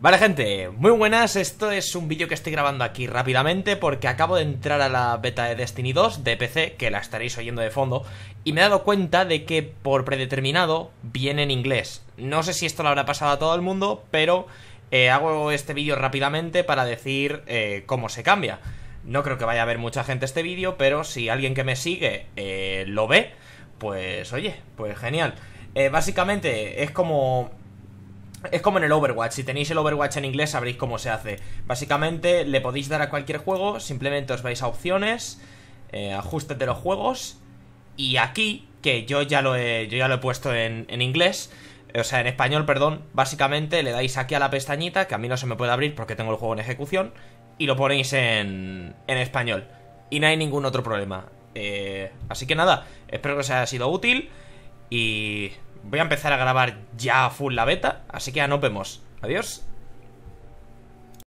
Vale gente, muy buenas, esto es un vídeo que estoy grabando aquí rápidamente porque acabo de entrar a la beta de Destiny 2 de PC, que la estaréis oyendo de fondo, y me he dado cuenta de que por predeterminado viene en inglés. No sé si esto lo habrá pasado a todo el mundo, pero eh, hago este vídeo rápidamente para decir eh, cómo se cambia. No creo que vaya a ver mucha gente este vídeo, pero si alguien que me sigue eh, lo ve, pues oye, pues genial. básicamente es como es como en el Overwatch, si tenéis el Overwatch en inglés sabréis cómo se hace. Básicamente le podéis dar a cualquier juego, simplemente os vais a opciones, eh, ajustes de los juegos y aquí, que yo ya lo he, ya lo he puesto en, en inglés, o sea, en español, perdón, básicamente le dais aquí a la pestañita, que a mí no se me puede abrir porque tengo el juego en ejecución, y lo ponéis en, en español. Y no hay ningún otro problema. Eh, así que nada, espero que os haya sido útil y voy a empezar a grabar ya full la beta, así que ya nos vemos. Adiós.